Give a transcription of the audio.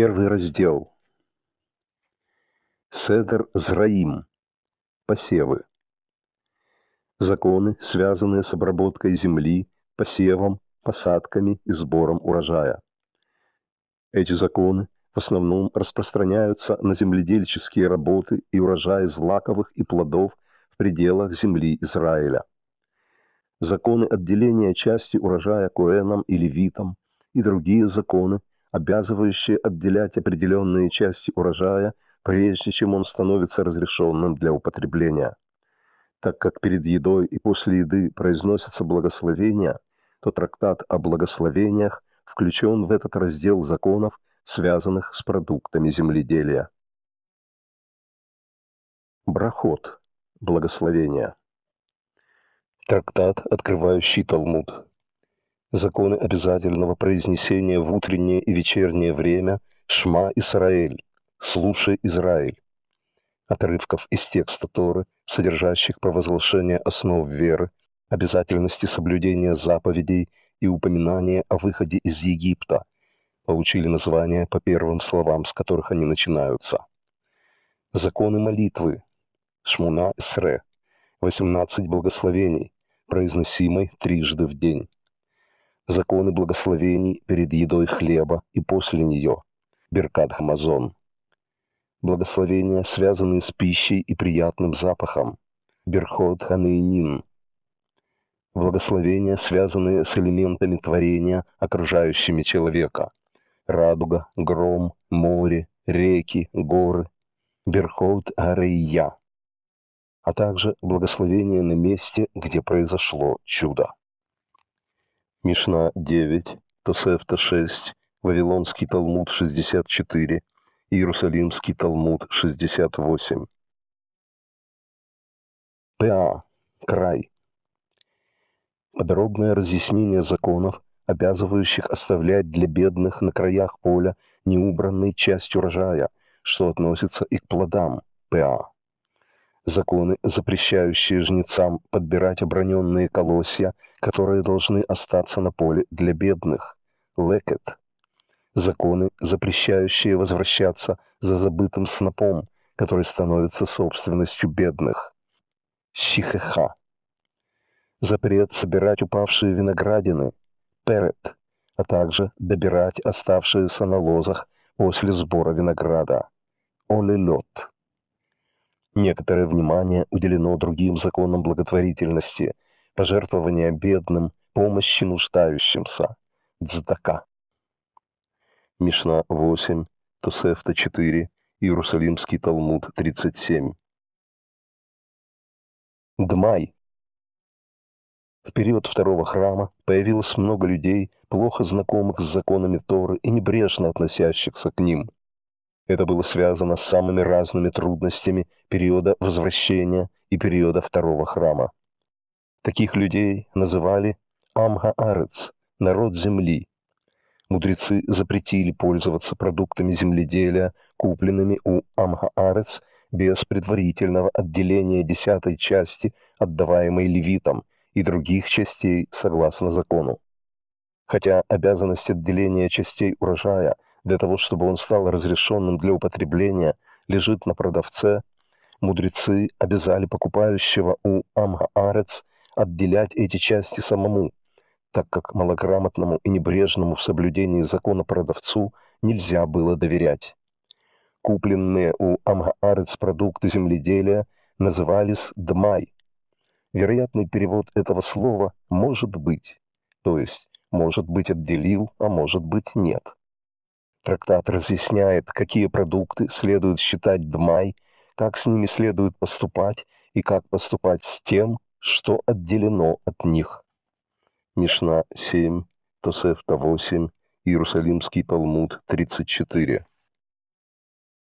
Первый раздел. Седер Зраим. Посевы. Законы, связанные с обработкой земли, посевом, посадками и сбором урожая. Эти законы в основном распространяются на земледельческие работы и урожаи злаковых и плодов в пределах земли Израиля. Законы отделения части урожая коэнам и левитам и другие законы, обязывающее отделять определенные части урожая, прежде чем он становится разрешенным для употребления. Так как перед едой и после еды произносятся благословения, то трактат о благословениях включен в этот раздел законов, связанных с продуктами земледелия. Брахот. Благословение. Трактат, открывающий Талмуд законы обязательного произнесения в утреннее и вечернее время «Шма Исраэль», «Слушай Израиль», отрывков из текста Торы, содержащих провозглашение основ веры, обязательности соблюдения заповедей и упоминания о выходе из Египта, получили название по первым словам, с которых они начинаются. Законы молитвы, Шмуна Исре, 18 благословений, произносимой трижды в день законы благословений перед едой хлеба и после нее, Беркат Хамазон. Благословения, связанные с пищей и приятным запахом, Берхот Ханейнин. Благословения, связанные с элементами творения, окружающими человека. Радуга, гром, море, реки, горы. Берхот Арейя. А также благословения на месте, где произошло чудо. Мишна 9, Тосефта 6, Вавилонский Талмуд 64, Иерусалимский Талмуд 68. ПА. Край. Подробное разъяснение законов, обязывающих оставлять для бедных на краях поля неубранной часть урожая, что относится и к плодам ПА законы, запрещающие жнецам подбирать оброненные колосья, которые должны остаться на поле для бедных, лекет, законы, запрещающие возвращаться за забытым снопом, который становится собственностью бедных, сихеха, запрет собирать упавшие виноградины, перет, а также добирать оставшиеся на лозах после сбора винограда, олелет. Некоторое внимание уделено другим законам благотворительности, пожертвования бедным, помощи нуждающимся, дздака. Мишна 8, Тосефта 4, Иерусалимский Талмуд 37. Дмай. В период второго храма появилось много людей, плохо знакомых с законами Торы и небрежно относящихся к ним – это было связано с самыми разными трудностями периода возвращения и периода второго храма. Таких людей называли Амхаарец – народ земли. Мудрецы запретили пользоваться продуктами земледелия, купленными у Амхаарец, без предварительного отделения десятой части, отдаваемой левитам, и других частей согласно закону. Хотя обязанность отделения частей урожая – для того, чтобы он стал разрешенным для употребления, лежит на продавце. Мудрецы обязали покупающего у Амхаарец отделять эти части самому, так как малограмотному и небрежному в соблюдении закона продавцу нельзя было доверять. Купленные у Амхаарец продукты земледелия назывались «дмай». Вероятный перевод этого слова «может быть», то есть «может быть отделил», а «может быть нет». Трактат разъясняет, какие продукты следует считать дмай, как с ними следует поступать и как поступать с тем, что отделено от них. Мишна 7, Тосефта 8, Иерусалимский Талмуд 34.